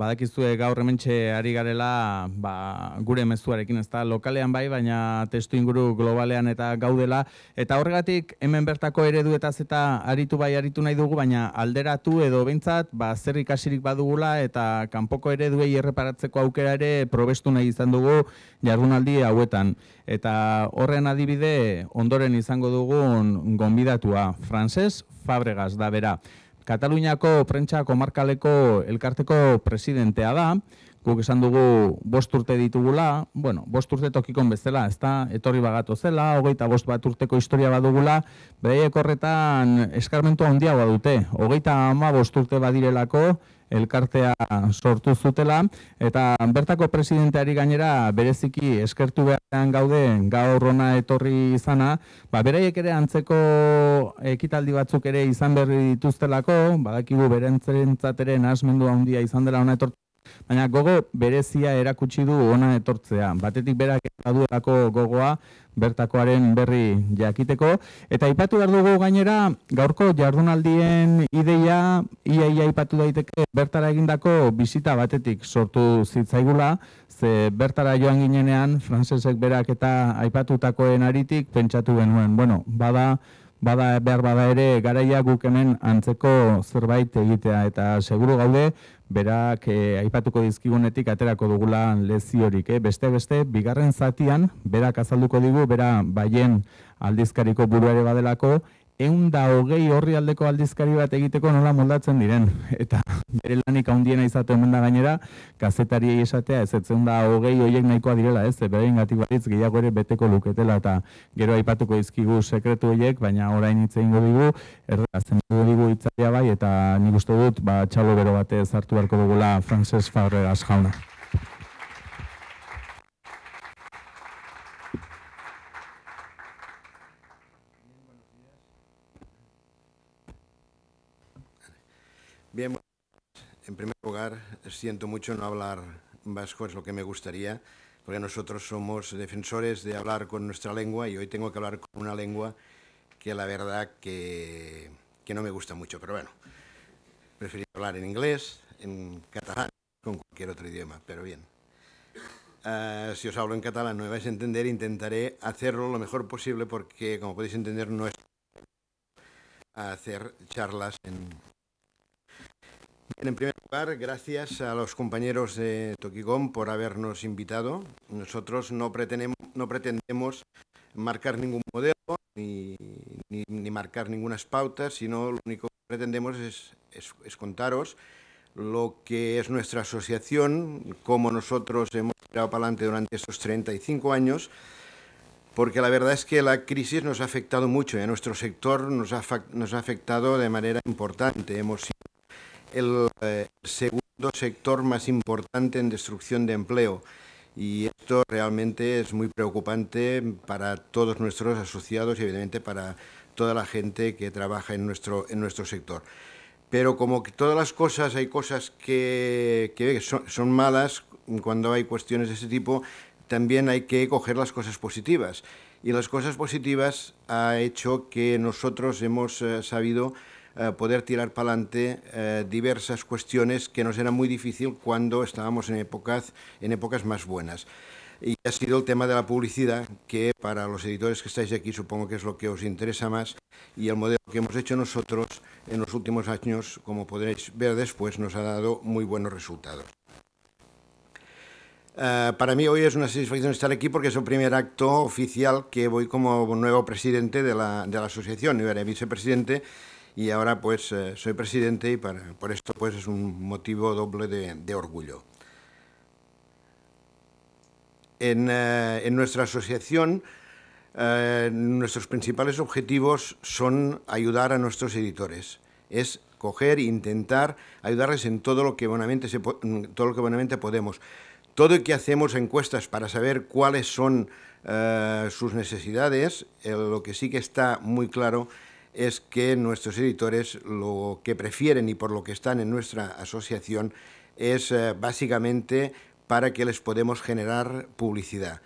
Badakizue gaur hementxe ari garela ba, gure mezuarekin ez da lokalean bai, baina testu inguru globalean eta gaudela. Eta horregatik hemen bertako eredu eta zeta aritu bai aritu nahi dugu, baina alderatu edo beintzat ba, zer ikasirik badugula eta kanpoko ereduei erreparatzeko aukera ere probestu nahi izan dugu jardunaldi hauetan. Eta horren adibide ondoren izango dugun gonbidatua, Frances Fabregas da bera. Kataluniako prentsa komarkaleko elkarteko presidentea da, guk esan dugu bost urte ditugula, bueno, bost urte tokikon bezala, ezta da, etorri bagatu zela, hogeita bost bat urteko historia badugula, bereiek horretan eskarmentu handiagoa dute, hogeita ama bost urte badirelako, elkartea sortu zutela eta bertako presidenteari gainera bereziki eskertu beharrean gaude gaur ona etorri izana ba beraiek ere antzeko ekitaldi batzuk ere izan berri dituztelako badakigu berentzentzateren hasmendu handia izan dela ona etorri Baina gogo berezia erakutsi du ona etortzea. Batetik berak baduelako gogoa bertakoaren berri jakiteko eta aipatu behar dugu gainera gaurko jardunaldien ideia iaia aipatu daiteke bertara egindako bisita batetik sortu zitzaigula ze bertara joan ginenean frantsesek berak eta aipatutakoen aritik pentsatu genuen. Bueno, bada bada behar bada ere garaia guk hemen antzeko zerbait egitea eta seguru gaude berak eh, aipatuko dizkigunetik aterako dugula leziorik eh beste beste bigarren zatian berak azalduko digu bera baien aldizkariko buruare badelako egun da hogei horri aldeko aldizkari bat egiteko nola moldatzen diren. Eta bere lanik haundiena izate omen da gainera, kazetari esatea ez etzen da hogei hoiek nahikoa direla ez, beraien gatik baritz gehiago ere beteko luketela eta gero aipatuko izkigu sekretu horiek, baina orain hitz egingo dugu, errazen dugu dugu itzaria bai, eta nik uste dut, ba, txalo bero batez hartu beharko dugula Frances Farreras jauna. Bien, en primer lugar, siento mucho no hablar vasco, es lo que me gustaría, porque nosotros somos defensores de hablar con nuestra lengua y hoy tengo que hablar con una lengua que la verdad que, no me gusta mucho, pero bueno, preferiría hablar en inglés, en catalán, con cualquier otro idioma, pero bien. Ah, si os hablo en catalán no me vais a entender, intentaré hacerlo lo mejor posible porque, como podéis entender, no es hacer charlas en, en primer lugar, gracias a los compañeros de Tokigom por habernos invitado. Nosotros no, no pretendemos marcar ningún modelo ni, marcar ninguna pauta, sino lo único que pretendemos es, contaros lo que es nuestra asociación, cómo nosotros hemos tirado para adelante durante estos 35 años, porque la verdad es que la crisis nos ha afectado mucho y a nuestro sector nos ha, nos ha afectado de manera importante. Hemos el eh, segundo sector más importante en destrucción de empleo y esto realmente es muy preocupante para todos nuestros asociados y evidentemente para toda la gente que trabaja en nuestro, en nuestro sector. Pero como que todas las cosas, hay cosas que, que son, son malas cuando hay cuestiones de ese tipo, también hay que coger las cosas positivas. Y las cosas positivas ha hecho que nosotros hemos eh, sabido eh, poder tirar para adelante eh, diversas cuestiones que nos eran muy difícil cuando estábamos en épocas, en épocas más buenas. Y ha sido el tema de la publicidad, que para los editores que estáis aquí supongo que es lo que os interesa más, y el modelo que hemos hecho nosotros en los últimos años, como podréis ver después, nos ha dado muy buenos resultados. Eh, para mí hoy es una satisfacción estar aquí porque es el primer acto oficial que voy como nuevo presidente de la, de la asociación. Yo vicepresidente y ahora pues eh, soy presidente y por esto pues es un motivo doble de, orgullo. Eh, en, nuestra asociación eh, nuestros principales objetivos son ayudar a nuestros editores, es coger e intentar ayudarles en todo lo que buenamente, se, todo lo que buenamente podemos todo lo que hacemos encuestas para saber cuáles son sus necesidades, lo que sí que está muy claro es que nuestros editores lo que prefieren y por lo que están en nuestra asociación es eh, básicamente para que les podemos generar publicidad.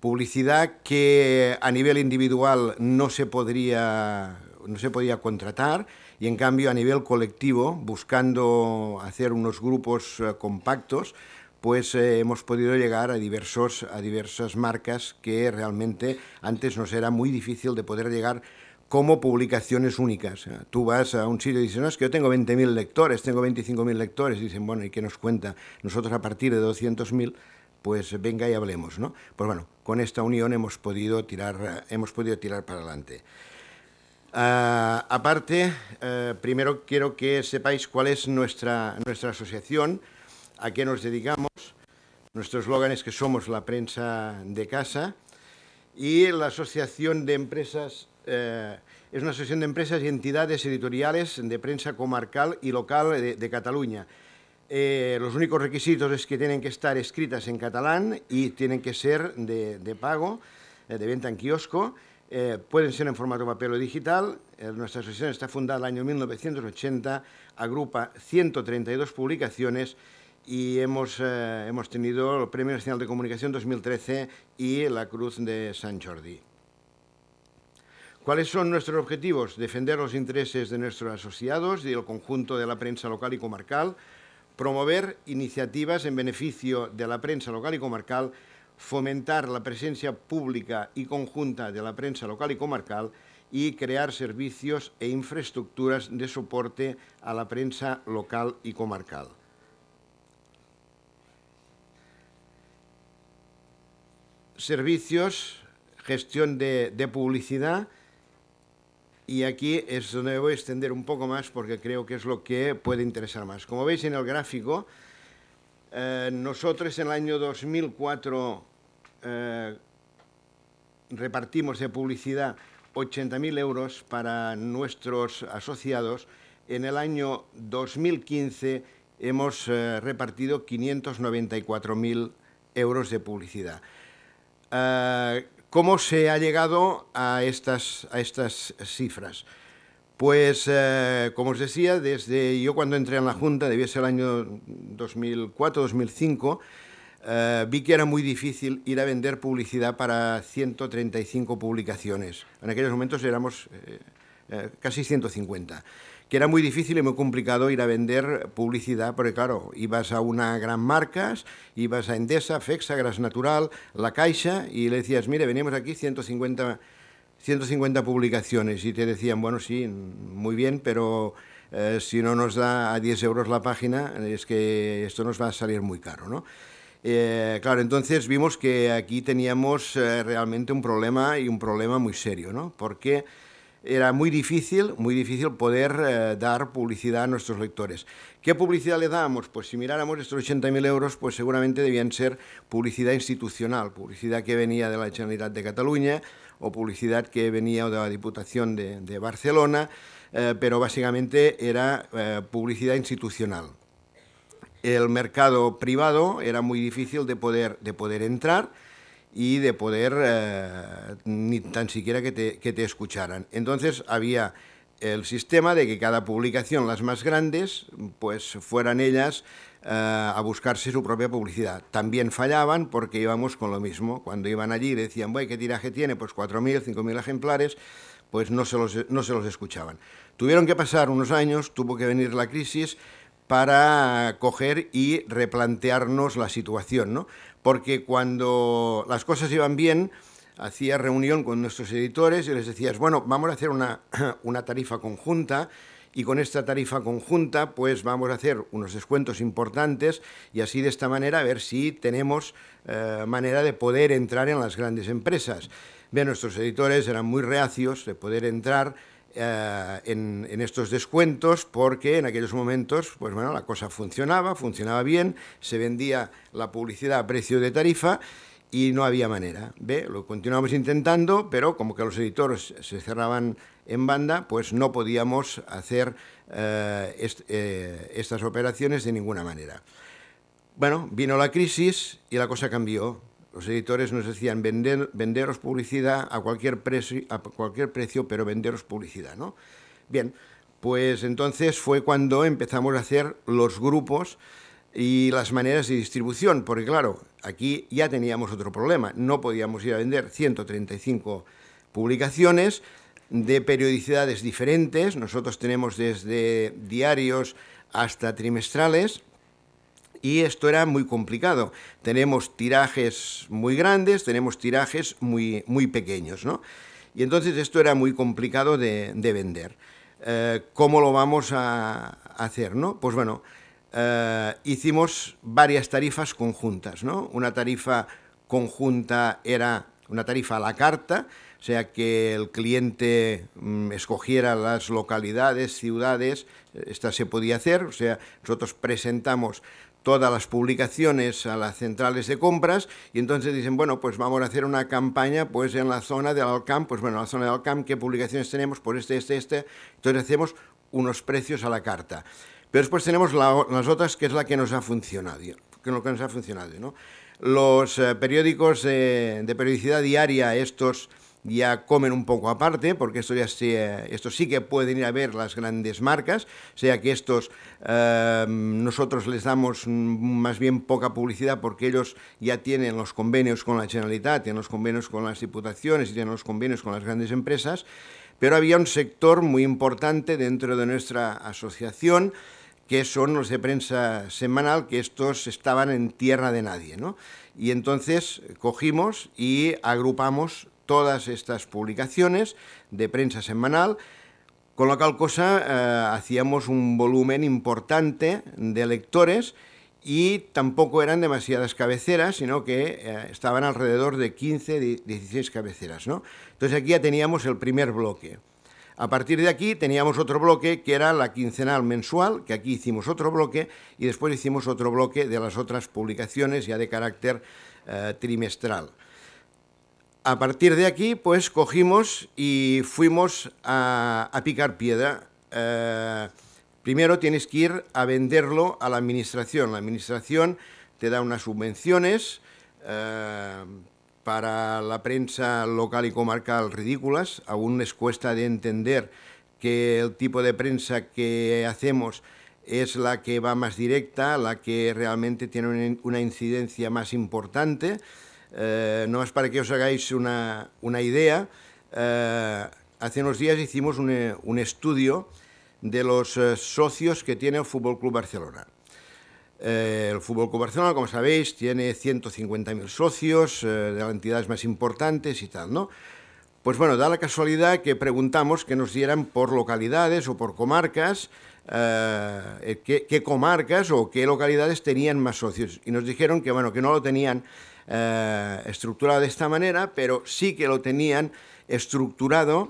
Publicidad que a nivel individual no se podría no se podía contratar y en cambio a nivel colectivo, buscando hacer unos grupos eh, compactos, pues eh, hemos podido llegar a, diversos, a diversas marcas que realmente antes nos era muy difícil de poder llegar como publicaciones únicas. Tú vas a un sitio y dices, no, es que yo tengo 20.000 lectores, tengo 25.000 lectores, y dicen, bueno, ¿y qué nos cuenta? Nosotros a partir de 200.000 pues venga y hablemos, ¿no? Pues bueno, con esta unión hemos podido tirar, eh, hemos podido tirar para adelante. Ah, aparte, eh, primero quiero que sepáis cuál es nuestra, nuestra asociación, a qué nos dedicamos. Nuestro eslogan es que somos la prensa de casa y la Asociación de Empresas eh, es una asociación de empresas y entidades editoriales de prensa comarcal y local de, Cataluña. Eh, los únicos requisitos es que tienen que estar escritas en catalán y tienen que ser de, pago, eh, de venta en kiosco. pueden ser en formato papel o digital. nuestra asociación está fundada en el año 1980, agrupa 132 publicaciones y hemos, hemos tenido el Premio Nacional de Comunicación 2013 y la Cruz de San Jordi. ¿Cuáles son nuestros objetivos? Defender los intereses de nuestros asociados y el conjunto de la prensa local y comarcal, promover iniciativas en beneficio de la prensa local y comarcal, fomentar la presencia pública y conjunta de la prensa local y comarcal y crear servicios e infraestructuras de soporte a la prensa local y comarcal. Servicios, gestión de publicidad, y aquí es donde voy a extender un poco más porque creo que es lo que puede interesar más. Como veis en el gráfico, eh, nosotros en el año 2004 eh, repartimos de publicidad 80.000 euros para nuestros asociados. En el año 2015 hemos eh, repartido 594.000 euros de publicidad. ¿Cómo se ha llegado a estas, a estas cifras? Pues, eh, como os decía, desde yo cuando entré en la Junta, debía ser el año 2004-2005, eh, vi que era muy difícil ir a vender publicidad para 135 publicaciones. En aquellos momentos éramos eh, casi 150 que era muy difícil y muy complicado ir a vender publicidad, porque claro, ibas a una gran marca, ibas a Endesa, Fexa, Gras Natural, La Caixa, y le decías, mire, venimos aquí 150, 150 publicaciones, y te decían, bueno, sí, muy bien, pero eh, si no nos da a 10 euros la página, es que esto nos va a salir muy caro, ¿no? Eh, claro, entonces vimos que aquí teníamos eh, realmente un problema y un problema muy serio, ¿no? Porque era muy difícil, muy difícil poder eh, dar publicidad a nuestros lectores. ¿Qué publicidad le dábamos? Pues si miráramos estos 80.000 euros, pues seguramente debían ser publicidad institucional, publicidad que venía de la Generalitat de Cataluña o publicidad que venía de la Diputación de, Barcelona, eh, pero básicamente era eh, publicidad institucional. El mercado privado era muy difícil de poder, de poder entrar, y de poder eh, ni tan siquiera que te, que te, escucharan. Entonces había el sistema de que cada publicación, las más grandes, pues fueran ellas eh, a buscarse su propia publicidad. También fallaban porque íbamos con lo mismo. Cuando iban allí decían, decían, ¿qué tiraje tiene? Pues 4.000, 5.000 ejemplares, pues no se, los, no se los escuchaban. Tuvieron que pasar unos años, tuvo que venir la crisis para coger y replantearnos la situación, ¿no? porque cuando las cosas iban bien, hacía reunión con nuestros editores y les decías, bueno, vamos a hacer una, tarifa conjunta y con esta tarifa conjunta pues vamos a hacer unos descuentos importantes y así de esta manera a ver si tenemos eh, manera de poder entrar en las grandes empresas. Bien, nuestros editores eran muy reacios de poder entrar eh, en, estos descuentos porque en aquellos momentos, pues bueno, la cosa funcionaba, funcionaba bien, se vendía la publicidad a precio de tarifa y no había manera. Lo continuamos intentando, pero como que los editores se cerraban en banda, pues no podíamos hacer eh, eh, estas operaciones de ninguna manera. Bueno, vino la crisis y la cosa cambió los editores nos decían vender, venderos publicidad a cualquier, precio, a cualquier precio, pero venderos publicidad, ¿no? Bien, pues entonces fue cuando empezamos a hacer los grupos y las maneras de distribución, porque claro, aquí ya teníamos otro problema, no podíamos ir a vender 135 publicaciones de periodicidades diferentes, nosotros tenemos desde diarios hasta trimestrales, y esto era muy complicado. Tenemos tirajes muy grandes, tenemos tirajes muy, muy pequeños, ¿no? Y entonces esto era muy complicado de, vender. Eh, ¿Cómo lo vamos a hacer, no? Pues bueno, eh, hicimos varias tarifas conjuntas, ¿no? Una tarifa conjunta era una tarifa a la carta, o sea que el cliente mm, escogiera las localidades, ciudades, eh, esta se podía hacer, o sea, nosotros presentamos todas las publicaciones a las centrales de compras y entonces dicen, bueno, pues vamos a hacer una campaña pues en la zona del Alcamp, pues bueno, en la zona del Alcamp, ¿qué publicaciones tenemos? Por pues este, este, este. Entonces hacemos unos precios a la carta. Pero después tenemos las otras, que es la que nos ha funcionado, que nos ha funcionado, Los eh, periódicos de periodicidad diaria, estos ya comen un poco aparte, porque esto, ya esto sí que pueden ir a ver las grandes marcas, o sea que estos em, nosotros les damos más bien poca publicidad porque ellos ya tienen los convenios con la Generalitat, tienen los convenios con las diputaciones y tienen los convenios con las grandes empresas, pero había un sector muy importante dentro de nuestra asociación que son los de prensa semanal, que estos estaban en tierra de nadie. ¿no? Y entonces cogimos y agrupamos todas estas publicaciones de prensa semanal, con lo cual cosa eh, hacíamos un volumen importante de lectores y tampoco eran demasiadas cabeceras, sino que eh, estaban alrededor de 15, 16 cabeceras. ¿no? Entonces aquí ya teníamos el primer bloque. A partir de aquí teníamos otro bloque que era la quincenal mensual, que aquí hicimos otro bloque y después hicimos otro bloque de las otras publicaciones ya de carácter eh, trimestral. A partir de aquí, pues cogimos y fuimos a, picar piedra. Eh, primero tienes que ir a venderlo a la administración. La administración te da unas subvenciones eh, para la prensa local y comarcal ridículas. Aún les cuesta de entender que el tipo de prensa que hacemos es la que va más directa, la que realmente tiene una incidencia más importante. Eh, no es para que os hagáis una, una idea, eh, hace unos días hicimos un, un estudio de los eh, socios que tiene el Fútbol Club Barcelona. el Fútbol Club Barcelona, como sabéis, tiene 150.000 socios de las entidades más importantes y tal, ¿no? Pues bueno, da la casualidad que preguntamos que nos dieran por localidades o por comarcas, qué, qué, comarcas o qué localidades tenían más socios. Y nos dijeron que, bueno, que no lo tenían eh, estructurado de esta manera, pero sí que lo tenían estructurado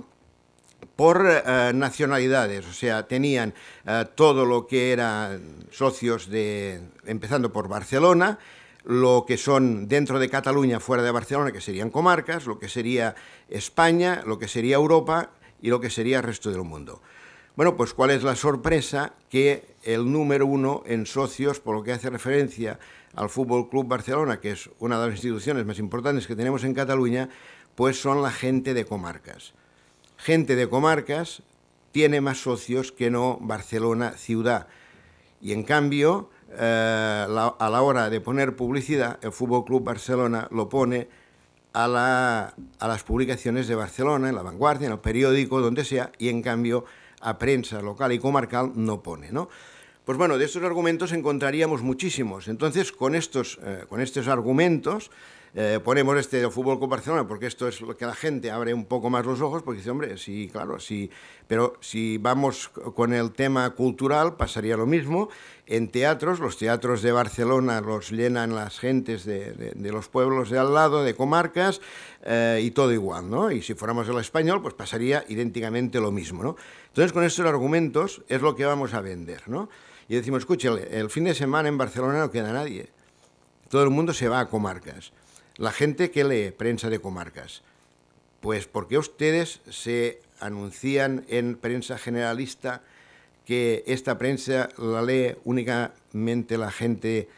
por eh, nacionalidades, o sea, tenían eh, todo lo que eran socios de, empezando por Barcelona, lo que son dentro de Cataluña, fuera de Barcelona, que serían comarcas, lo que sería España, lo que sería Europa y lo que sería el resto del mundo. Bueno, pues cuál es la sorpresa que el número uno en socios por lo que hace referencia al Fútbol Club Barcelona, que es una de las instituciones más importantes que tenemos en Cataluña, pues son la gente de comarcas. Gente de comarcas tiene más socios que no Barcelona ciudad. Y en cambio, eh, a la hora de poner publicidad, el Fútbol Club Barcelona lo pone a, a las publicaciones de Barcelona, en La Vanguardia, en el periódico, donde sea, y en cambio a prensa local y comarcal no pone, ¿no? Pues bueno, de estos argumentos encontraríamos muchísimos. Entonces, con estos, eh, con estos argumentos, eh, ponemos este de fútbol con Barcelona, porque esto es lo que la gente abre un poco más los ojos, porque dice, hombre, sí, claro, sí, pero si vamos con el tema cultural pasaría lo mismo. En teatros, los teatros de Barcelona los llenan las gentes de, los pueblos de al lado, de comarcas, eh, y todo igual, ¿no? Y si fuéramos el español, pues pasaría idénticamente lo mismo, ¿no? Entonces, con estos argumentos es lo que vamos a vender, ¿no? y decimos, escúchale, el, fin de semana en Barcelona no queda nadie. Todo el mundo se va a comarcas. La gente que lee prensa de comarcas, pues porque ustedes se anuncian en prensa generalista que esta prensa la lee únicamente la gente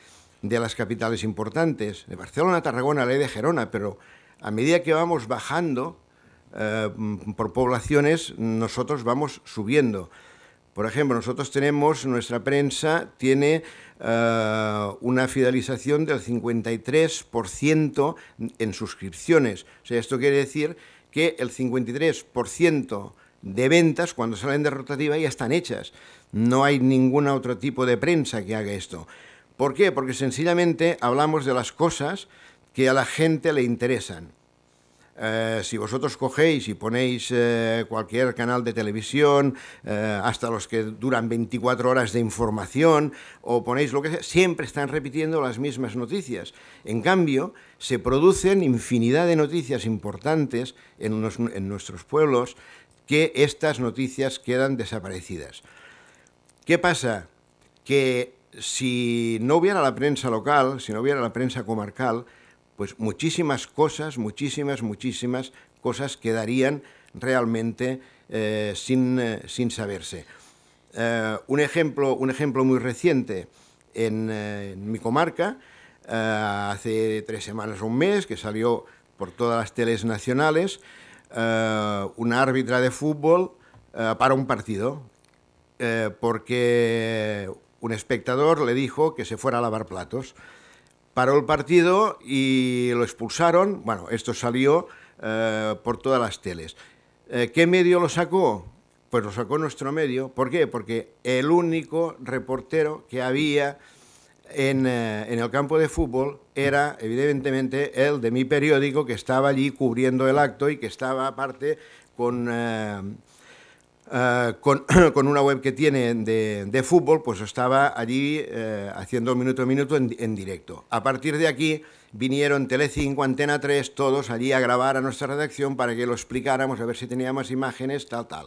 de las capitales importantes, de Barcelona, Tarragona, lee de Gerona, pero a medida que vamos bajando eh, por poblaciones, nosotros vamos subiendo. Por ejemplo, nosotros tenemos, nuestra prensa tiene eh, una fidelización del 53% en suscripciones. O sea, esto quiere decir que el 53% de ventas cuando salen de rotativa ya están hechas. No hay ningún otro tipo de prensa que haga esto. ¿Por qué? Porque sencillamente hablamos de las cosas que a la gente le interesan. Eh, si vosotros cogéis y ponéis eh, cualquier canal de televisión, eh, hasta los que duran 24 horas de información, o ponéis lo que sea, siempre están repitiendo las mismas noticias. En cambio, se producen infinidad de noticias importantes en, en nuestros pueblos que estas noticias quedan desaparecidas. ¿Qué pasa? Que si no hubiera la prensa local, si no hubiera la prensa comarcal, pues muchísimas cosas, muchísimas, muchísimas cosas quedarían realmente eh, eh, sin, saberse. Eh, un, ejemplo, muy reciente en, en mi comarca, hace tres semanas o un mes, que salió por todas las teles nacionales, una árbitra de fútbol para un partido, porque un espectador le dijo que se fuera a lavar platos paró el partido y lo expulsaron. Bueno, esto salió eh, por todas las teles. Eh, ¿Qué medio lo sacó? Pues lo sacó nuestro medio. ¿Por qué? Porque el único reportero que había en, eh, en, el campo de fútbol era, evidentemente, el de mi periódico que estaba allí cubriendo el acto y que estaba, aparte, con Ah, con, una web que tiene de, fútbol, pues estaba allí eh, haciendo minuto a minuto en, directo. A partir de aquí vinieron Telecinco, Antena 3, todos allí a grabar a nuestra redacción para que lo explicáramos, a ver si tenía más imágenes, tal, tal.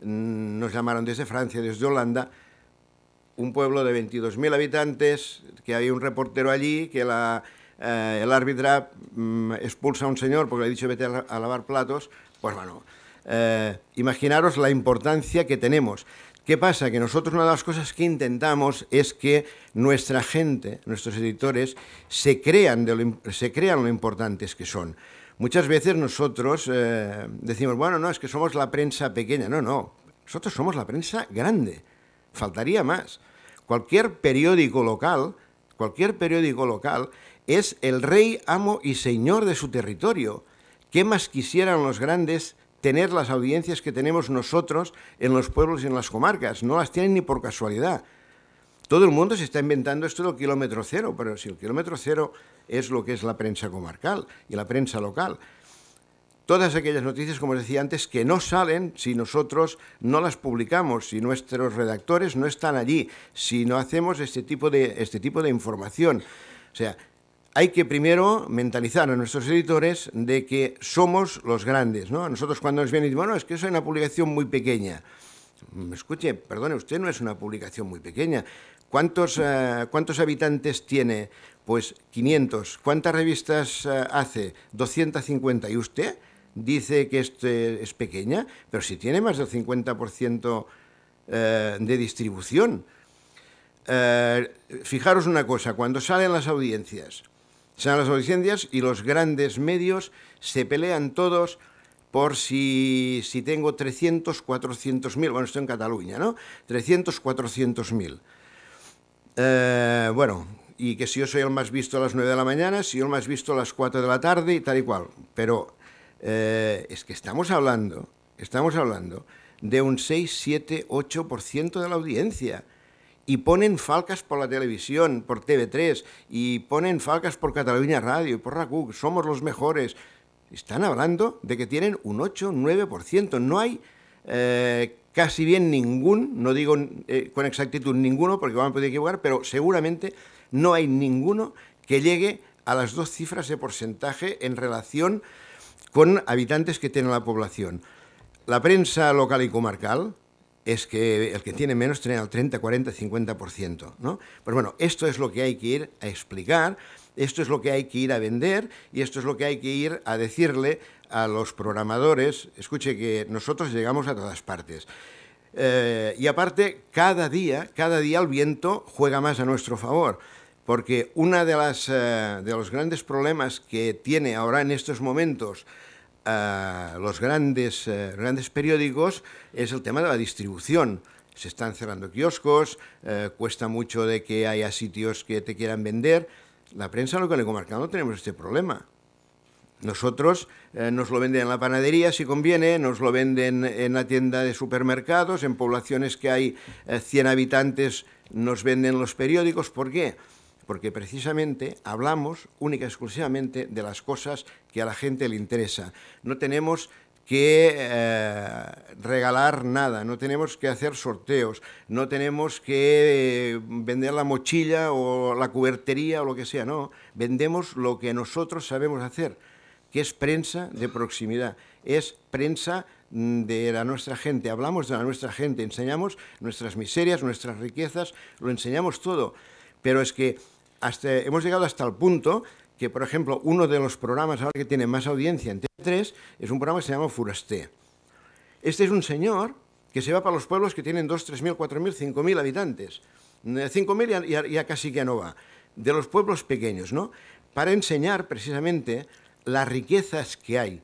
Mm, nos llamaron desde Francia, desde Holanda, un pueblo de 22.000 habitantes, que había un reportero allí, que eh, el árbitra mm, expulsa a un señor porque le ha dicho vete a lavar platos, pues bueno, eh, imaginaros la importancia que tenemos. ¿Qué pasa? Que nosotros una de las cosas que intentamos es que nuestra gente, nuestros editores, se crean, lo, importantes que son. Muchas veces nosotros eh, decimos, bueno, no, es que somos la prensa pequeña. No, no, nosotros somos la prensa grande. Faltaría más. Cualquier periódico local, cualquier periódico local, es el rey, amo y señor de su territorio. ¿Qué más quisieran los grandes tener las audiencias que tenemos nosotros en los pueblos y en las comarcas. No las tienen ni por casualidad. Todo el mundo se está inventando esto del kilómetro cero, pero si el kilómetro cero es lo que es la prensa comarcal y la prensa local. Todas aquellas noticias, como decía antes, que no salen si nosotros no las publicamos, si nuestros redactores no están allí, si no hacemos este tipo de, este tipo de información. O sea, hay que primero mentalizar a nuestros editores de que somos los grandes. ¿no? Nosotros cuando nos vienen y bueno, es que es una publicación muy pequeña. me mm, Escuche, perdone, usted no es una publicación muy pequeña. ¿Cuántos, eh, habitantes tiene? Pues 500. ¿Cuántas revistas eh, hace? 250. ¿Y usted dice que este es pequeña? Pero si tiene más del 50% eh, de distribución. fijaros una cosa, cuando salen las audiencias, dan las audiencias y los grandes medios se pelean todos por si, tengo 300, 400 mil, bueno, estoy en Cataluña, ¿no? 300, 400 mil. Eh, bueno, y que si yo soy el más visto a las 9 de la mañana, si yo el más visto a las 4 de la tarde y tal y cual. Pero eh, es que estamos hablando, estamos hablando de un 6, 7, 8% de la audiencia y ponen falcas por la televisión, por TV3, y ponen falcas por Cataluña Radio, por RACUC, somos los mejores. Están hablando de que tienen un 8, 9%. No hay eh, casi bien ningún, no digo eh, con exactitud ninguno, porque van a poder equivocar, pero seguramente no hay ninguno que llegue a las dos cifras de porcentaje en relación con habitantes que tiene la población. La prensa local y comarcal, es que el que tiene menos tiene el 30, 40, 50%. ¿no? Pues bueno, esto es lo que hay que ir a explicar, esto es lo que hay que ir a vender y esto es lo que hay que ir a decirle a los programadores. Escuche que nosotros llegamos a todas partes. Eh, y aparte, cada día, cada día el viento juega más a nuestro favor. Porque uno de, las, eh, de los grandes problemas que tiene ahora en estos momentos los grandes, eh, grandes periódicos es el tema de la distribución. Se están cerrando kioscos, eh, cuesta mucho de que haya sitios que te quieran vender. La prensa local y comarcado, no tenemos este problema. Nosotros eh, nos lo venden en la panadería si conviene, nos lo venden en la tienda de supermercados, en poblaciones que hay 100 habitantes nos venden los periódicos. ¿Por qué? porque precisamente hablamos única y exclusivamente de las cosas que a la gente le interesa. No tenemos que eh, regalar nada, no tenemos que hacer sorteos, no tenemos que eh, vender la mochila o la cubertería o lo que sea, no, vendemos lo que nosotros sabemos hacer, que es prensa de proximidad, es prensa mm, de la nuestra gente, hablamos de la nuestra gente, enseñamos nuestras miserias, nuestras riquezas, lo enseñamos todo, pero es que hemos llegado hasta el punto que, por ejemplo, uno de los programas ahora que tiene más audiencia en t 3 es un programa que se llama Furasté. Este es un señor que se va para los pueblos que tienen 2, 3.000, 4.000, 5.000 habitantes. 5.000 y ya casi que no va. De los pueblos pequeños, ¿no? Para enseñar precisamente las riquezas que hay.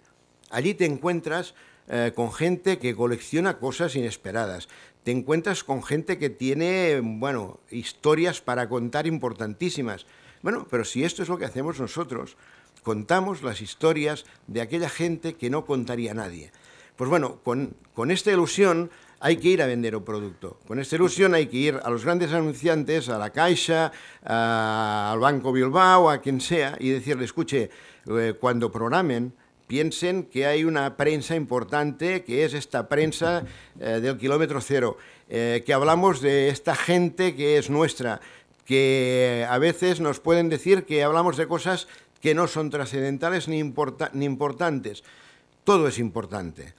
Allí te encuentras eh, con gente que colecciona cosas inesperadas te encuentras con gente que tiene, bueno, historias para contar importantísimas. Bueno, pero si esto es lo que hacemos nosotros, contamos las historias de aquella gente que no contaría nadie. Pues bueno, con, con esta ilusión hay que ir a vender un producto. Con esta ilusión hay que ir a los grandes anunciantes, a la Caixa, al Banco Bilbao, a quien sea, y decirle, escuche, eh, cuando programen, piensen que hay una prensa importante, que es esta prensa eh, del kilómetro cero, eh, que hablamos de esta gente que es nuestra, que a veces nos pueden decir que hablamos de cosas que no son trascendentales ni, ni importantes. Todo es importante,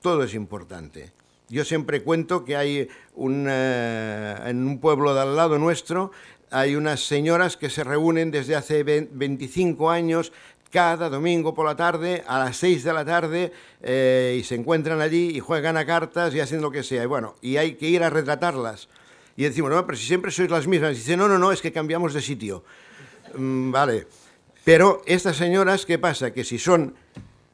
todo es importante. Yo siempre cuento que hay un, eh, en un pueblo de al lado nuestro, hay unas señoras que se reúnen desde hace 25 años cada domingo por la tarde a las 6 de la tarde eh, y se encuentran allí y juegan a cartas y hacen lo que sea. Y bueno, y hay que ir a retratarlas. Y decimos, no, pero si siempre sois las mismas. Y dice, no, no, no, es que cambiamos de sitio. Mm, vale. Pero estas señoras, ¿qué pasa? Que si son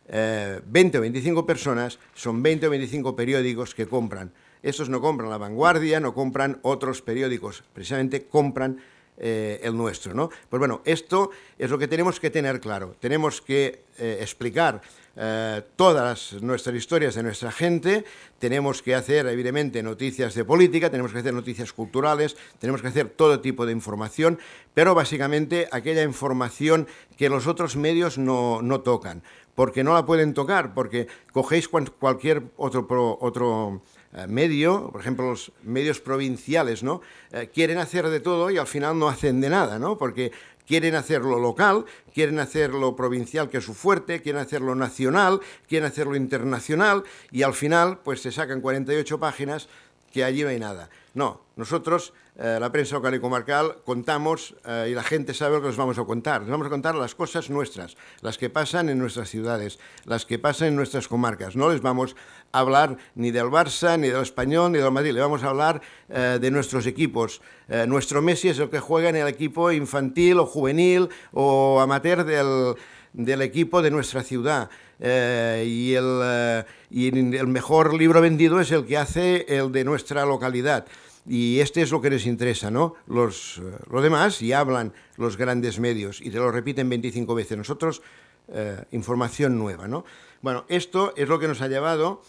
20 eh, o 25 personas, son 20 o 25 periódicos que compran. Estos no compran La Vanguardia, no compran otros periódicos, precisamente compran eh, el nuestro. ¿no? Pues bueno, esto es lo que tenemos que tener claro. Tenemos que eh, explicar eh, todas nuestras historias de nuestra gente, tenemos que hacer evidentemente noticias de política, tenemos que hacer noticias culturales, tenemos que hacer todo tipo de información, pero básicamente aquella información que los otros medios no, no tocan, porque no la pueden tocar, porque cogéis cualquier otro... otro eh, medio, por ejemplo, los medios provinciales, ¿no? Eh, quieren hacer de todo y al final no hacen de nada, ¿no? Porque quieren hacer lo local, quieren hacer lo provincial, que es su fuerte, quieren hacerlo nacional, quieren hacerlo internacional y al final, pues se sacan 48 páginas que allí no hay nada. No, nosotros, eh, la prensa local y comarcal, contamos y la gente sabe lo que les vamos a contar. Les vamos a contar las cosas nuestras, las que pasan en nuestras ciudades, las que pasan en nuestras comarcas. No les vamos hablar ni del Barça, ni del Español, ni del Madrid. Le vamos a hablar eh, de nuestros equipos. Eh, nuestro Messi es el que juega en el equipo infantil o juvenil o amateur del, del equipo de nuestra ciudad. Eh, y, el, y el mejor libro vendido es el que hace el de nuestra localidad. Y este es lo que les interesa, ¿no? Los, lo demás y hablan los grandes medios y te lo repiten 25 veces. Nosotros, información nueva, ¿no? Bueno, esto es lo que nos ha llevado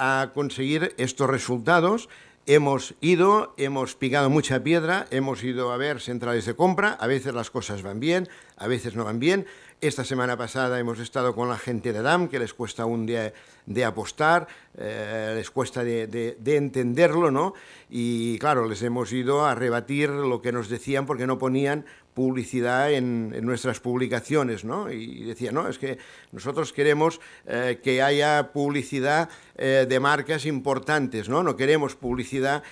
a conseguir estos resultados. Hemos ido, hemos picado mucha piedra, hemos ido a ver centrales de compra, a veces las cosas van bien, a veces no van bien, esta semana pasada hemos estado con la gente de Adam, que les cuesta un día de apostar, eh, les cuesta de, entenderlo, ¿no? Y claro, les hemos ido a rebatir lo que nos decían porque no ponían publicidad en, nuestras publicaciones, ¿no? Y decía, no, es que nosotros queremos eh, que haya publicidad eh, de marcas importantes, ¿no? No queremos publicidad,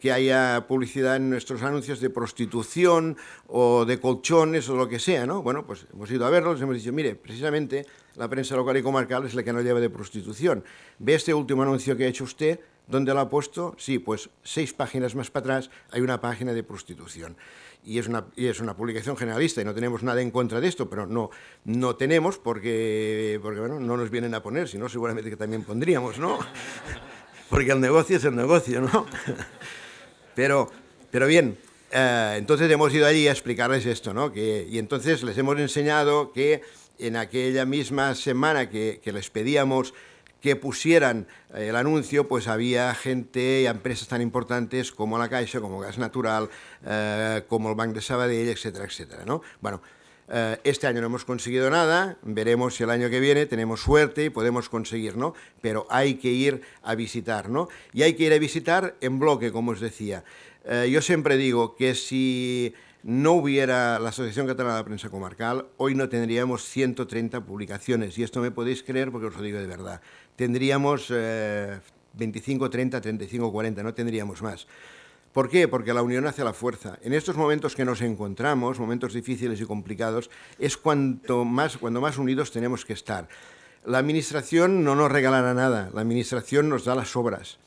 que haya publicidad en nuestros anuncios de prostitución o de colchones o lo que sea, ¿no? Bueno, pues hemos ido a ver hemos dicho, mire, precisamente la prensa local y comarcal es la que no lleva de prostitución. Ve este último anuncio que ha hecho usted, ¿dónde lo ha puesto? Sí, pues seis páginas más para atrás hay una página de prostitución. Y es, una, publicación generalista y no tenemos nada en contra de esto, pero no, no tenemos porque, porque no nos vienen a poner, sino seguramente que también pondríamos, ¿no? Porque el negocio es el negocio, ¿no? Pero, pero bien, eh, entonces hemos ido allí a explicarles esto, ¿no? y entonces les hemos enseñado que en aquella misma semana que, les pedíamos que pusieran eh, el anuncio, pues había gente y empresas tan importantes como la Caixa, como Gas Natural, eh, como el Banco de Sabadell, etcétera, etcétera, ¿no? Bueno, este año no hemos conseguido nada, veremos si el año que viene tenemos suerte y podemos conseguir, ¿no? Pero hay que ir a visitar, ¿no? Y hay que ir a visitar en bloque, como os decía. Eh, yo siempre digo que si no hubiera la Asociación Catalana de Prensa Comarcal, hoy no tendríamos 130 publicaciones. Y esto me podéis creer porque os lo digo de verdad. Tendríamos 25, 30, 35, 40, no tendríamos más. ¿Por qué? Porque la unión hace la fuerza. En estos momentos que nos encontramos, momentos difíciles y complicados, es cuanto más, cuando más unidos tenemos que estar. La Administración no nos regalará nada, la Administración nos da las obras.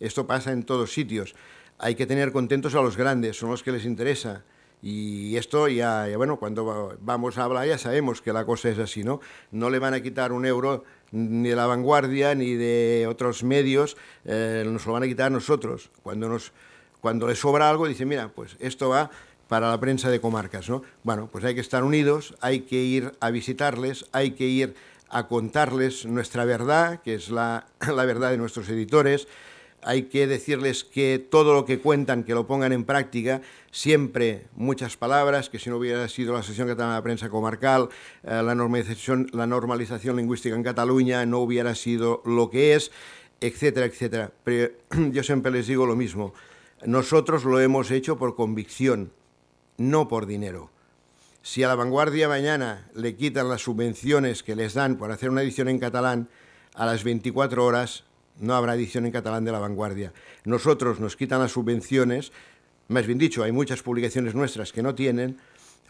Esto pasa en todos sitios hay que tener contentos a los grandes, son los que les interesa. Y esto ya, bueno, cuando vamos a hablar ya sabemos que la cosa es así, ¿no? No le van a quitar un euro ni de la vanguardia ni de otros medios, eh, nos lo van a quitar nosotros. Cuando, nos, cuando les sobra algo dicen, mira, pues esto va para la prensa de comarcas, ¿no? Bueno, pues hay que estar unidos, hay que ir a visitarles, hay que ir a contarles nuestra verdad, que es la verdad de nuestros editores, hay que decirles que todo lo que cuentan, que lo pongan en práctica, siempre muchas palabras, que si no hubiera sido la sesión catalana la prensa comarcal, eh, la, normalización, la normalización lingüística en Cataluña no hubiera sido lo que es, etcétera, etcétera. Pero yo siempre les digo lo mismo, nosotros lo hemos hecho por convicción, no por dinero. Si a la vanguardia mañana le quitan las subvenciones que les dan por hacer una edición en catalán, a las 24 horas no habrá edición en catalán de La Vanguardia. Nosotros nos quitan las subvenciones, más bien dicho, hay muchas publicaciones nuestras que no tienen,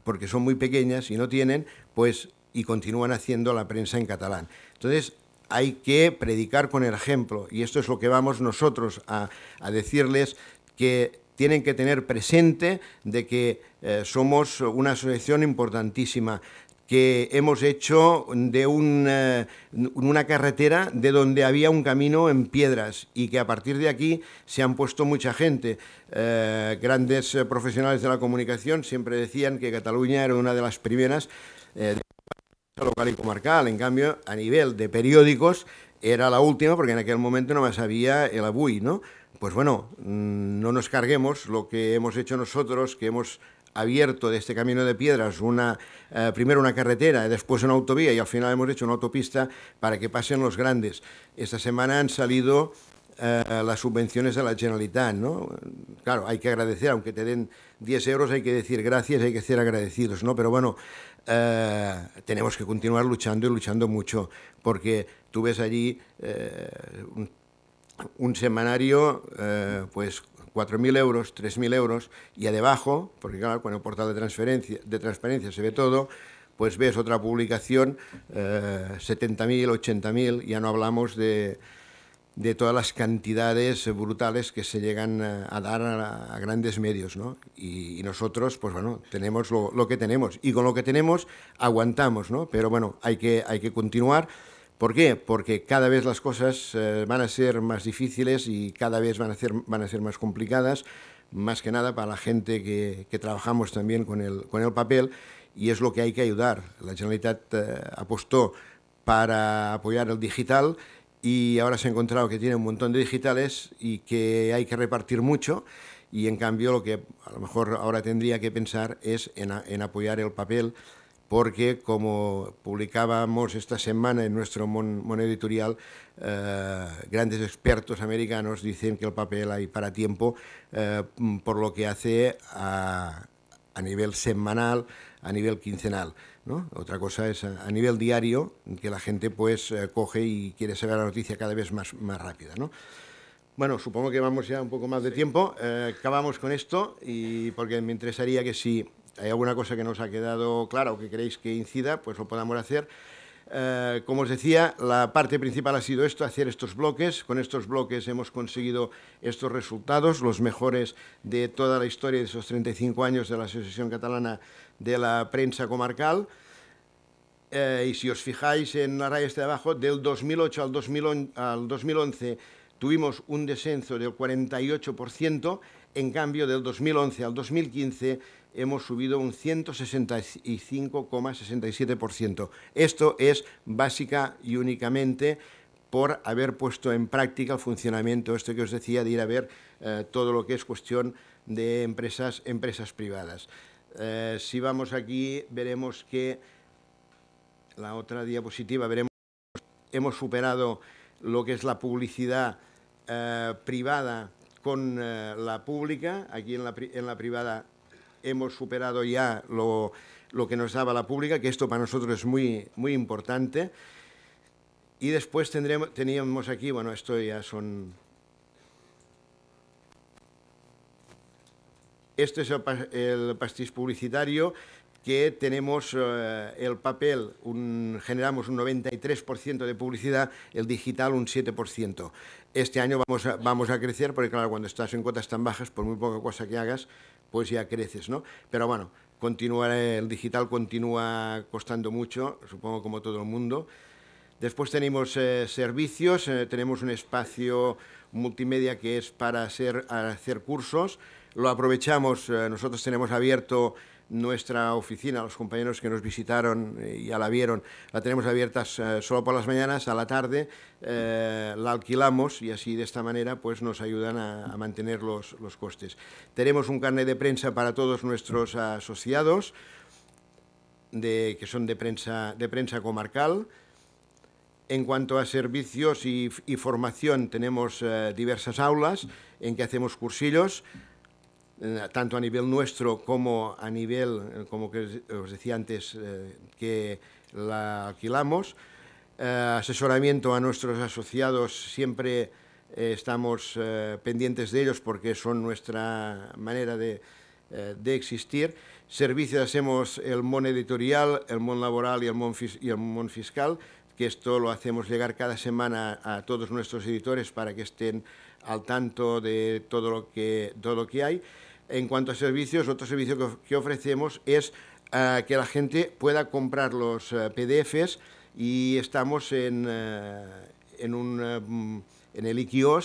porque son muy pequeñas y no tienen, pues, y continúan haciendo la prensa en catalán. Entonces, hay que predicar con el ejemplo, y esto es lo que vamos nosotros a, decirles que tienen que tener presente de que eh, somos una asociación importantísima, que hemos hecho de eh, una carretera de donde había un camino en piedras y que a partir de aquí se han puesto mucha gente. Eh, grandes eh, profesionales de la comunicación siempre decían que Cataluña era una de las primeras de local y comarcal. En cambio, a nivel de periódicos era la última porque en aquel momento no más había el Abui. ¿no? Pues bueno, mm, no nos carguemos lo que hemos hecho nosotros, que hemos abierto de este camino de piedras una, eh, primero una carretera, después una autovía y al final hemos hecho una autopista para que pasen los grandes. Esta semana han salido eh, las subvenciones de la Generalitat, ¿no? Claro, hay que agradecer, aunque te den 10 euros hay que decir gracias, hay que ser agradecidos, ¿no? Pero bueno, eh, tenemos que continuar luchando y luchando mucho, porque tú ves allí un, un semanario pues 4.000 euros, 3.000 euros, y debajo, porque claro, con el portal de, transferencia, de transparencia se ve todo, pues ves otra publicación, eh, 70.000, 80.000, ya no hablamos de, de todas las cantidades brutales que se llegan a dar a, grandes medios, ¿no? Y, nosotros, pues bueno, tenemos lo, lo, que tenemos, y con lo que tenemos aguantamos, ¿no? Pero bueno, hay que, hay que continuar. ¿Por qué? Porque cada vez las cosas eh, van a ser más difíciles y cada vez van a ser, van a ser más complicadas, más que nada para la gente que, trabajamos también con el, con el papel y es lo que hay que ayudar. La Generalitat eh, apostó para apoyar el digital y ahora se ha encontrado que tiene un montón de digitales y que hay que repartir mucho y en cambio lo que a lo mejor ahora tendría que pensar es en, en apoyar el papel porque como publicábamos esta semana en nuestro moneditorial, editorial, eh, grandes expertos americanos dicen que el papel hay para tiempo, eh, mm, por lo que hace a, nivel semanal, a nivel quincenal. Otra cosa es a, nivel diario, que la gente pues eh, coge y quiere saber la noticia cada vez más, más rápida. Bueno, supongo que vamos ya un poco más de tiempo. acabamos con esto y porque me interesaría que si hay alguna cosa que nos ha quedado clara o que queréis que incida, pues lo podamos hacer. Eh, como os decía, la parte principal ha sido esto, hacer estos bloques. Con estos bloques hemos conseguido estos resultados, los mejores de toda la historia de esos 35 años de la Asociación Catalana de la Prensa Comarcal. Eh, y si os fijáis en la raya este de abajo, del 2008 al, al 2011 tuvimos un descenso del 48%, en cambio del 2011 al 2015 hemos subido un 165,67%. Esto es básica y únicamente por haber puesto en práctica el funcionamiento, esto que os decía, de ir a ver eh, todo lo que es cuestión de empresas, empresas privadas. Eh, si vamos aquí, veremos que la otra diapositiva, veremos hemos superado lo que es la publicidad eh, privada con la pública, aquí en la, en la privada hemos superado ya lo, que nos daba la pública, que esto para nosotros es muy, muy importante. Y después tendremos, teníamos aquí, bueno, esto ya son... Este es el, el pastiz publicitario que tenemos eh, el papel, un, generamos un 93% de publicidad, el digital un 7%. Este año vamos a, vamos a crecer, porque claro, cuando estás en cuotas tan bajas, por muy poca cosa que hagas, pues ya creces, ¿no? Pero bueno, continúa, el digital continúa costando mucho, supongo como todo el mundo. Después tenemos eh, servicios, eh, tenemos un espacio multimedia que es para hacer, hacer cursos. Lo aprovechamos, nosotros tenemos abierto nuestra oficina, los compañeros que nos visitaron y eh, ya la vieron, la tenemos abierta eh, solo por las mañanas, a la tarde eh, la alquilamos y así de esta manera pues nos ayudan a, mantener los, costes. Tenemos un carnet de prensa para todos nuestros asociados, de, que son de prensa, de prensa comarcal, en cuanto a servicios y, formación, tenemos diversas aulas en que hacemos cursillos eh, tanto a nivel nuestro como a nivel, eh, como os decía antes, eh, que la alquilamos. asesoramiento a nuestros asociados, siempre estamos pendientes de ellos porque son nuestra manera de, existir. Servicios hacemos el MON editorial, el MON laboral y el MON, fiscal, que esto lo hacemos llegar cada semana a todos nuestros editores para que estén al tanto de todo todo lo que hay en cuanto a servicios, otro servicio que, ofrecemos es eh, que la gente pueda comprar los eh, PDFs y estamos en, eh, el e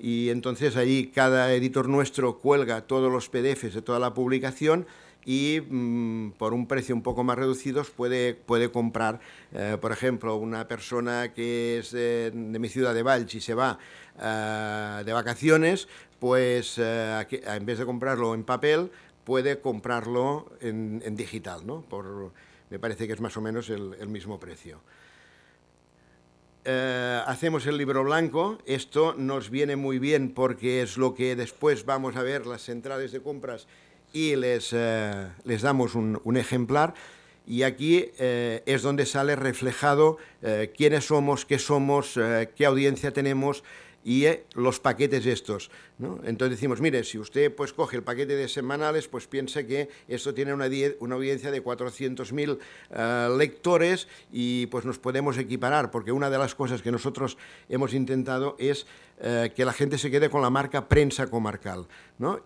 y entonces allí cada editor nuestro cuelga todos los PDFs de toda la publicación y mm, por un precio un poco más reducido puede, puede comprar, eh, por ejemplo, una persona que es eh, de, mi ciudad de Valls y se va eh, de vacaciones, pues en vez de comprarlo en papel, puede comprarlo en, digital, me parece que es más o menos el, mismo precio. hacemos el libro blanco. Esto nos viene muy bien porque es lo que después vamos a ver las centrales de compras y les, eh, les damos un, ejemplar. Y aquí eh, es donde sale reflejado eh, quiénes somos, qué somos, qué audiencia tenemos y los paquetes estos. Entonces decimos, mire, si usted pues coge el paquete de semanales, pues piense que esto tiene una, una audiencia de 400.000 lectores y pues nos podemos equiparar, porque una de las cosas que nosotros hemos intentado es que la gente se quede con la marca prensa comarcal,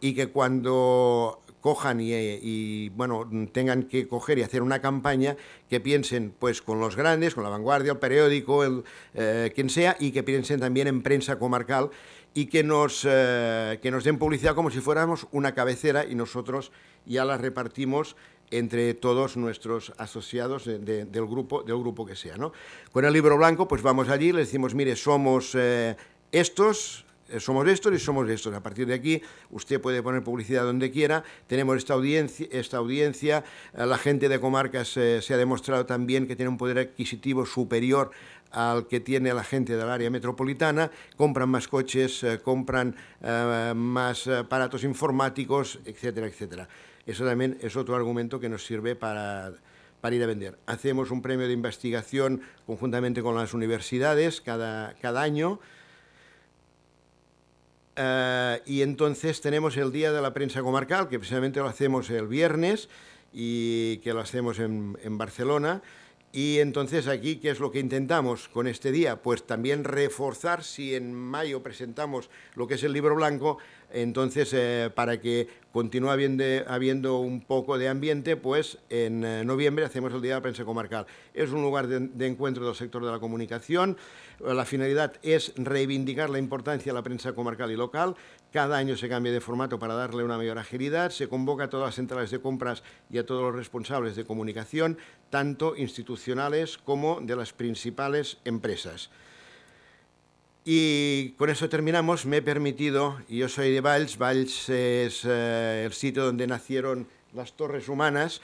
y que cuando cojan eh, y, bueno, tengan que coger y hacer una campaña que piensen pues con los grandes, con la vanguardia, el periódico, eh, quien sea, y que piensen también en prensa comarcal y que nos, eh, que nos den publicidad como si fuéramos una cabecera y nosotros ya la repartimos entre todos nuestros asociados del, grupo, del grupo que sea. ¿no? Con el libro blanco, pues vamos allí, les decimos, mire, somos estos, eh, somos estos y somos estos. A partir de aquí usted puede poner publicidad donde quiera. Tenemos esta audiencia, eh, la gente de comarcas eh, se ha demostrado también que tiene un poder adquisitivo superior al que tiene la gente del área metropolitana, compran más coches, compran más aparatos informáticos, etcétera, etcétera. Eso también es otro argumento que nos sirve para, ir a vender. Hacemos un premio de investigación conjuntamente con las universidades cada año. Eh, y entonces tenemos el Día de la Prensa Comarcal, que precisamente lo hacemos el viernes y que lo hacemos en, Barcelona. Y entonces aquí, ¿qué es lo que intentamos con este día? Pues también reforzar, si en mayo presentamos lo que es el libro blanco, entonces eh, para que continúa habiendo, un poco de ambiente, pues en eh, noviembre hacemos el Día de la Prensa Comarcal. Es un lugar de, de, encuentro del sector de la comunicación. Eh, la finalidad es reivindicar la importancia de la prensa comarcal y local. Cada año se cambia de formato para darle una mayor agilidad. Se convoca a todas las centrales de compras y a todos los responsables de comunicación, tanto institucionales como de las principales empresas. Y con eso terminamos. Me he permitido, yo soy de Valls, Valls es eh, el sitio donde nacieron las torres humanas,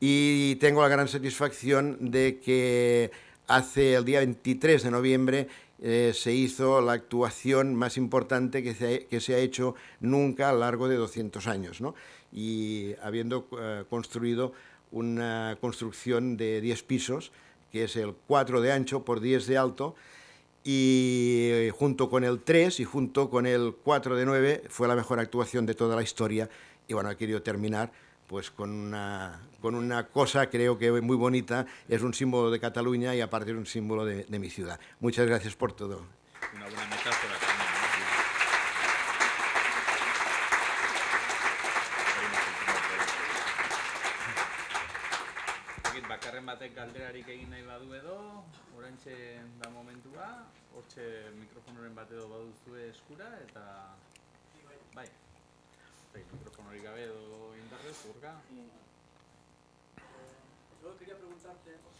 y tengo la gran satisfacción de que hace el día 23 de noviembre eh, se hizo la actuación más importante que se, ha, hecho nunca a lo largo de 200 años, ¿no? y habiendo eh, construido una construcción de 10 pisos, que es el 4 de ancho por 10 de alto, eh, y junto con el 3 y junto con el 4 de 9 fue la mejor actuación de toda la historia y bueno, he querido terminar pues con una, con una cosa creo que muy bonita, es un símbolo de Cataluña y aparte es un símbolo de, mi ciudad. Muchas gracias por todo. dakit bakarren batek galderarik egin nahi badu edo, oraintxe da momentua, hortxe mikrofonoren bat edo baduzue eskura, eta... Bai, bai. mikrofonorik gabe edo indarrez, burka. jo Eh, luego quería preguntarte, pues,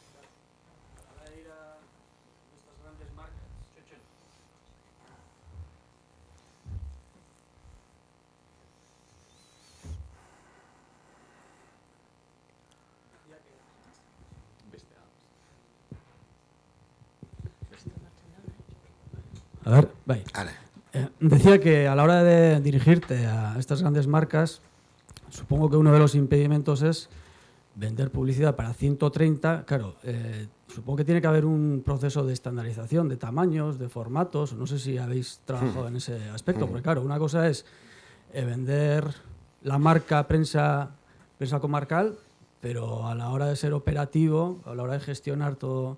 Eh, decía que a la hora de dirigirte a estas grandes marcas, supongo que uno de los impedimentos es vender publicidad para 130. Claro, eh, supongo que tiene que haber un proceso de estandarización, de tamaños, de formatos. No sé si habéis trabajado en ese aspecto, porque claro, una cosa es eh, vender la marca prensa, prensa comarcal, pero a la hora de ser operativo, a la hora de gestionar todo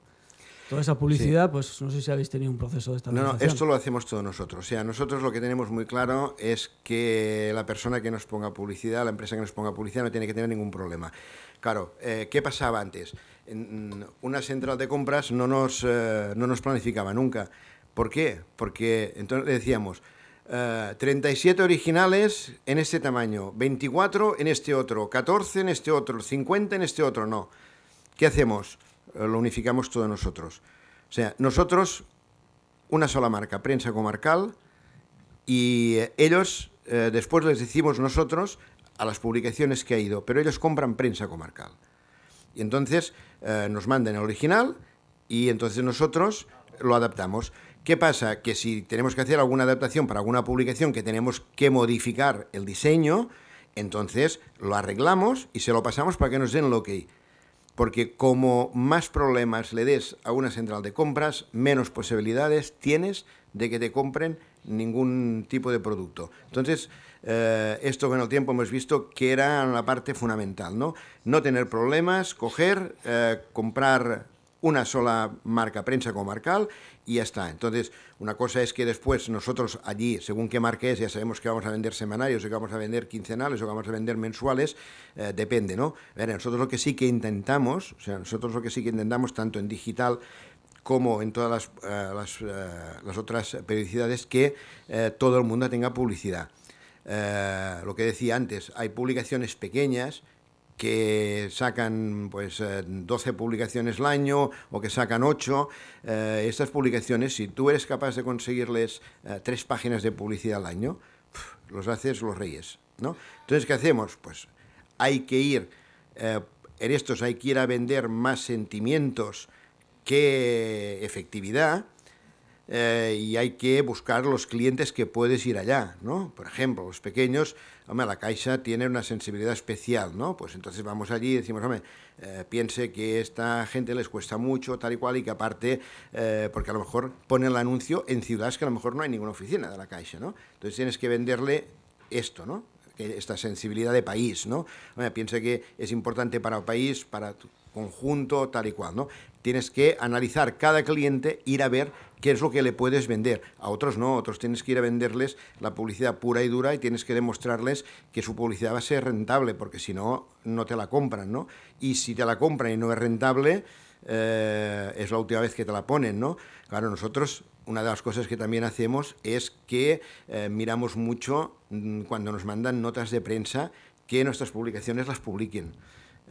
Toda esa publicidad, pues no sé si habéis tenido un proceso de esta No, no, esto lo hacemos todos nosotros. O sea, nosotros lo que tenemos muy claro es que la persona que nos ponga publicidad, la empresa que nos ponga publicidad, no tiene que tener ningún problema. Claro, eh, ¿qué pasaba antes? En mm, una central de compras no nos, eh, nos planificaba nunca. ¿Por qué? Porque entonces le decíamos, 37 eh, originales en este tamaño, 24 en este otro, 14 en este otro, 50 en este otro, no. ¿Qué hacemos? Eh, lo unificamos todos nosotros. O sea, nosotros, una sola marca, prensa comarcal, y eh, ellos, eh, después les decimos nosotros a las publicaciones que ha ido, pero ellos compran prensa comarcal. Y entonces nos mandan el original y entonces nosotros lo adaptamos. ¿Qué pasa? Que si tenemos que hacer alguna adaptación para alguna publicación que tenemos que modificar el diseño, entonces lo arreglamos y se lo pasamos para que nos den lo que porque como más problemas le des a una central de compras, menos posibilidades tienes de que te compren ningún tipo de producto. Entonces, eh, esto con el tiempo hemos visto que era la parte fundamental, ¿no? No tener problemas, coger, eh, comprar una sola marca prensa comarcal y ya está. Entonces, una cosa es que después nosotros allí, según qué marca es, ya sabemos que vamos a vender semanarios, o que vamos a vender quincenales, o que vamos a vender mensuales, eh, depende, ¿no? nosotros lo que sí que intentamos, o sea, nosotros lo que sí que intentamos, tanto en digital como en todas las, eh, eh, las, otras periodicidades, que todo el mundo tenga publicidad. lo que decía antes, hay publicaciones pequeñas, que sacan pues 12 eh, publicaciones al año o que sacan 8, eh, estas publicaciones, si tú eres capaz de conseguirles eh, tres páginas de publicidad al año, los haces los reyes. ¿no? Entonces, ¿qué hacemos? Pues hay que ir, en estos hay que ir a vender más sentimientos que efectividad, eh, y hay que buscar los clientes que puedes ir allá, ¿no? Por ejemplo, los pequeños, la Caixa tiene una sensibilidad especial, ¿no? Pues entonces vamos allí y decimos, eh, piense que esta gente les cuesta mucho, tal y cual, y que aparte, eh, porque a lo mejor ponen el anuncio en ciudades que a lo mejor no hay ninguna oficina de la Caixa, ¿no? Entonces tienes que venderle esto, ¿no? esta sensibilidad de país, ¿no? piense que es importante para el país, para tu conjunto, tal y cual, ¿no? tienes que analizar cada cliente, ir a ver qué es lo que le puedes vender. A otros no, a otros tienes que ir a venderles la publicidad pura y dura y tienes que demostrarles que su publicidad va a ser rentable, porque si no, no te la compran, ¿no? Y si te la compran y no es rentable, eh, es la última vez que te la ponen, ¿no? Claro, nosotros una de las cosas que también hacemos es que eh, miramos mucho mm, cuando nos mandan notas de prensa que nuestras publicaciones las publiquen.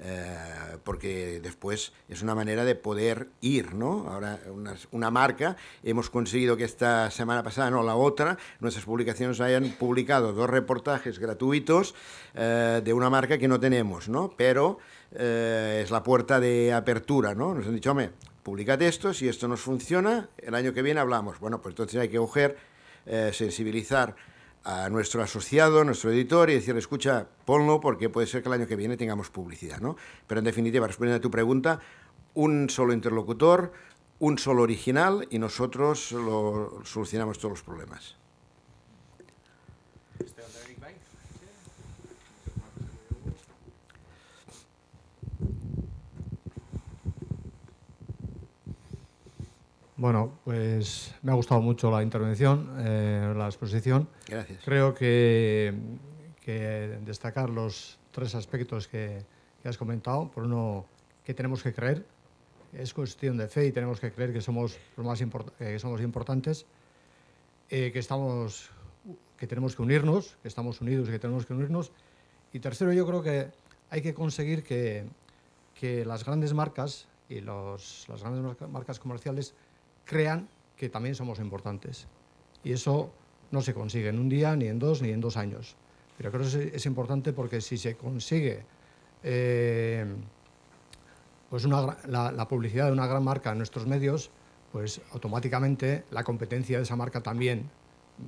Eh, porque después es una manera de poder ir, ¿no? Ahora una, una, marca, hemos conseguido que esta semana pasada, no la otra, nuestras publicaciones hayan publicado dos reportajes gratuitos eh, de una marca que no tenemos, ¿no? Pero eh, es la puerta de apertura, ¿no? Nos han dicho, hombre, publicate esto, si esto nos funciona, el año que viene hablamos. Bueno, pues entonces hay que coger, sensibilizar a nuestro asociado, a nuestro editor, y decirle, escucha, ponlo porque puede ser que el año que viene tengamos publicidad, ¿no? Pero en definitiva, respondiendo a tu pregunta, un solo interlocutor, un solo original y nosotros lo solucionamos todos los problemas. Bueno, pues me ha gustado mucho la intervención, eh, la exposición. Gracias. Creo que, destacar los tres aspectos que, has comentado. Por uno, que tenemos que creer. Es cuestión de fe y tenemos que creer que somos los más eh, importantes, eh, que estamos, que tenemos que unirnos, que estamos unidos y que tenemos que unirnos. Y tercero, yo creo que hay que conseguir que, las grandes marcas y los, las grandes marcas comerciales crean que también somos importantes. Y eso no se consigue en un día, ni en dos, ni en dos años. Pero creo que es importante porque si se consigue eh, pues la, publicidad de una gran marca en nuestros medios, pues automáticamente la competencia de esa marca también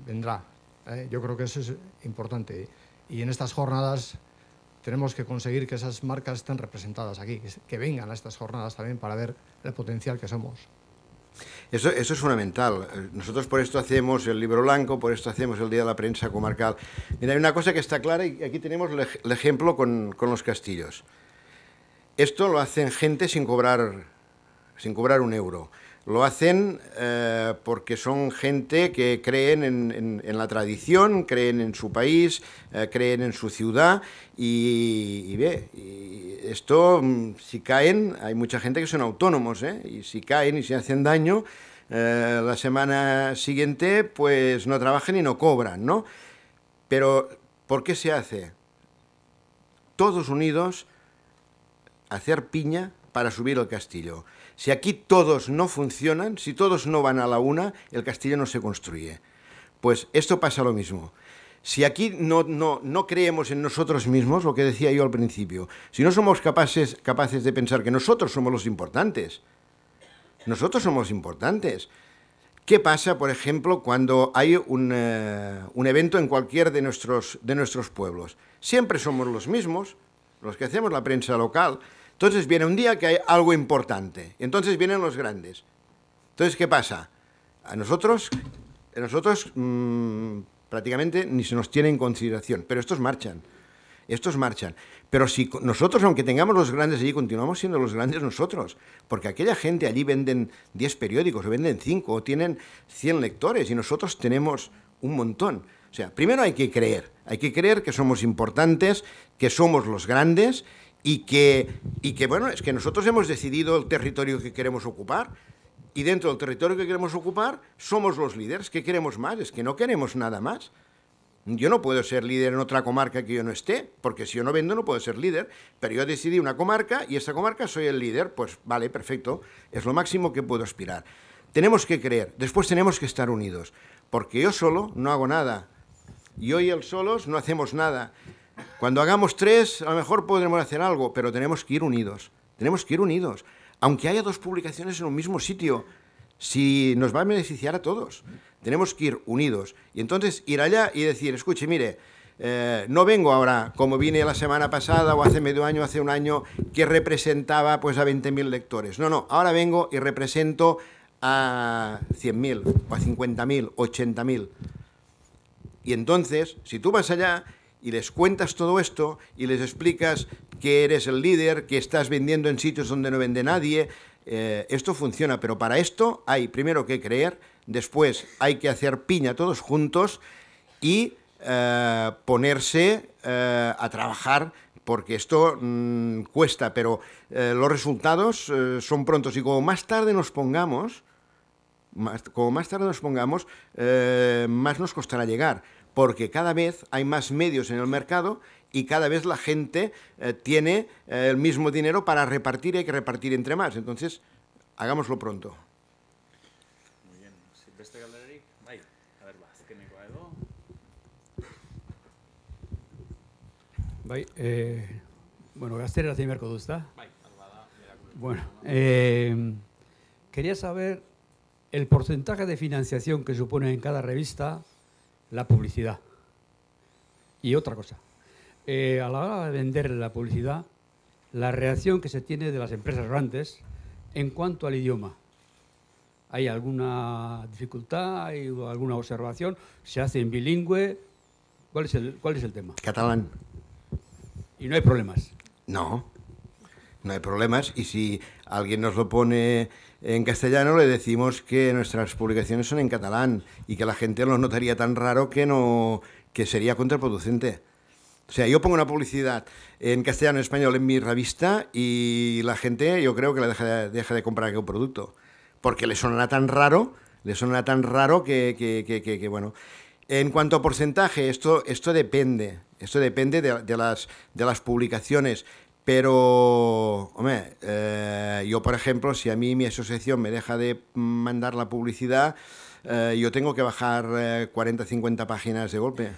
vendrá. ¿eh? Yo creo que eso es importante. Y en estas jornadas tenemos que conseguir que esas marcas estén representadas aquí, que vengan a estas jornadas también para ver el potencial que somos. Eso, es fundamental. Eh, nosotros por esto hacemos el libro blanco, por esto hacemos el Día de la Prensa Comarcal. Mira, hay una cosa que está clara y aquí tenemos el ejemplo con, los castillos. Esto lo hacen gente sin cobrar un euro. Lo hacen eh, porque son gente que creen en, la tradición, creen en su país, eh, creen en su ciudad y, esto mm, si caen, hay mucha gente que son autónomos, ¿eh? y si caen y se hacen daño, la semana siguiente pues no trabajan y no cobran, ¿no? Pero ¿por qué se hace? Todos unidos hacer piña para subir el castillo. Si aquí todos no funcionan, si todos no van a la una, el castillo no se construye. Pues esto pasa lo mismo. Si aquí no, creemos en nosotros mismos, lo que decía yo al principio, si no somos capaces, capaces de pensar que nosotros somos los importantes, nosotros somos los importantes. ¿Qué pasa, por ejemplo, cuando hay eh, un, evento en cualquier de nuestros, de nuestros pueblos? Siempre somos los mismos, los que hacemos la prensa local, entonces viene un día que hay algo importante. Entonces vienen los grandes. Entonces, ¿qué pasa? A nosotros, a nosotros mm, prácticamente ni se nos tiene en consideración, pero estos marchan. Estos marchan. Pero si nosotros, aunque tengamos los grandes allí, continuamos siendo los grandes nosotros, porque aquella gente allí venden 10 periódicos, o venden 5, o tienen 100 lectores, y nosotros tenemos un montón. O sea, primero hay que creer, hay que creer que somos importantes, que somos los grandes, y que, y que, bueno, es que nosotros hemos decidido el territorio que queremos ocupar y dentro del territorio que queremos ocupar somos los líderes. ¿Qué queremos más? Es que no queremos nada más. Yo no puedo ser líder en otra comarca que yo no esté, porque si yo no vendo no puedo ser líder, pero yo decidí una comarca y esta comarca soy el líder, pues vale, perfecto, es lo máximo que puedo aspirar. Tenemos que creer, después tenemos que estar unidos, porque yo solo no hago nada, yo y el solos no hacemos nada. Cuando hagamos tres, a lo mejor podremos hacer algo, pero tenemos que ir unidos. Tenemos que ir unidos. Aunque haya dos publicaciones en un mismo sitio, si nos va a beneficiar a todos, tenemos que ir unidos. Y entonces ir allá y decir, escuche, mire, eh, no vengo ahora como vine la semana pasada o hace medio año, hace un año, que representaba pues a 20.000 lectores. No, no, ahora vengo y represento a 100.000 o a 50.000, 80.000. Y entonces, si tú vas allá y les cuentas todo esto y les explicas que eres el líder, que estás vendiendo en sitios donde no vende nadie, eh, esto funciona, pero para esto hay primero que creer, después hay que hacer piña todos juntos y eh, ponerse eh, a trabajar, porque esto mm, cuesta, pero los resultados son prontos y como más tarde nos pongamos, como más tarde nos pongamos, más nos costará llegar porque cada vez hay más medios en el mercado y cada vez la gente eh, tiene eh, el mismo dinero para repartir y hay que repartir entre más. Entonces, hagámoslo pronto. Muy bien. Eh, bueno, Bai, Bueno, quería saber el porcentaje de financiación que supone en cada revista la publicidad. Y otra cosa, eh, a la hora de vender la publicidad, la reacción que se tiene de las empresas grandes en cuanto al idioma. ¿Hay alguna dificultad, hay alguna observación? ¿Se hace en bilingüe? ¿Cuál es el, cuál es el tema? Catalán. ¿Y no hay problemas? No, no hay problemas. Y si alguien nos lo pone en castellano le decimos que nuestras publicaciones son en catalán y que la gente lo notaría tan raro que no que sería contraproducente. O sea, yo pongo una publicidad en castellano y español en mi revista y la gente yo creo que la deja de, deja de comprar aquel producto. Porque le sonará tan raro, le sonará tan raro que, que, bueno. En cuanto a porcentaje, esto, esto depende. Esto depende de, de, las, de las publicaciones. Pero, hombre, eh, yo por ejemplo, si a mí mi asociación me deja de mandar la publicidad, eh, yo tengo que bajar 40, eh, 50 páginas de golpe.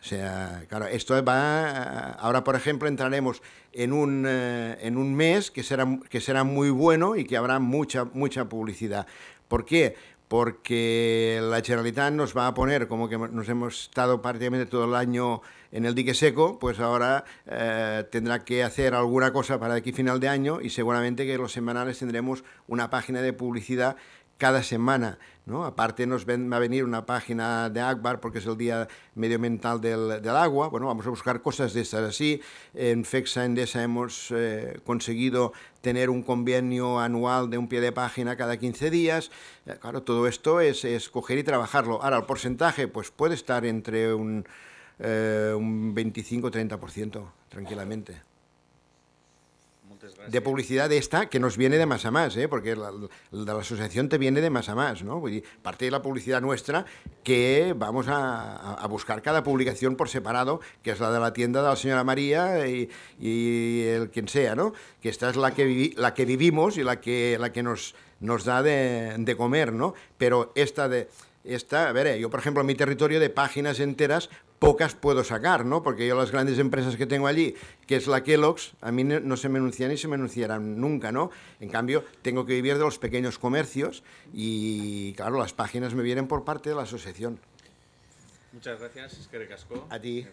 O sea, claro, esto va... Ahora, por ejemplo, entraremos en un, en un mes que será, que será muy bueno y que habrá mucha, mucha publicidad. ¿Por qué? porque la Generalitat nos va a poner, como que nos hemos estado prácticamente todo el año en el dique seco, pues ahora eh, tendrá que hacer alguna cosa para aquí final de año y seguramente que los semanales tendremos una página de publicidad cada semana. Aparte nos va a venir una página de Akbar porque es el Día Medioambiental del, del Agua. Bueno, vamos a buscar cosas de esas así. En FEXA Endesa hemos eh, conseguido tener un convenio anual de un pie de página cada 15 días. Eh, claro, todo esto es, escoger y trabajarlo. Ahora, el porcentaje pues puede estar entre un, eh, un 25-30% tranquilamente de publicidad esta que nos viene de más a más, ¿eh? porque la, de la asociación te viene de más a más, ¿no? Parte de la publicidad nuestra que vamos a, buscar cada publicación por separado, que es la de la tienda de la señora María y, el quien sea, ¿no? Que esta es la que, la que vivimos y la que, la que nos, nos da de, de comer, ¿no? Pero esta de... Esta, a ver, eh, yo por ejemplo en mi territorio de páginas enteras pocas puedo sacar, ¿no? Porque yo las grandes empresas que tengo allí, que es la Kellogg's, a mí no se me anuncian y se me anunciarán nunca, ¿no? En cambio, tengo que vivir de los pequeños comercios y, claro, las páginas me vienen por parte de la asociación. Muchas gracias, Esquerre Casco. A ti.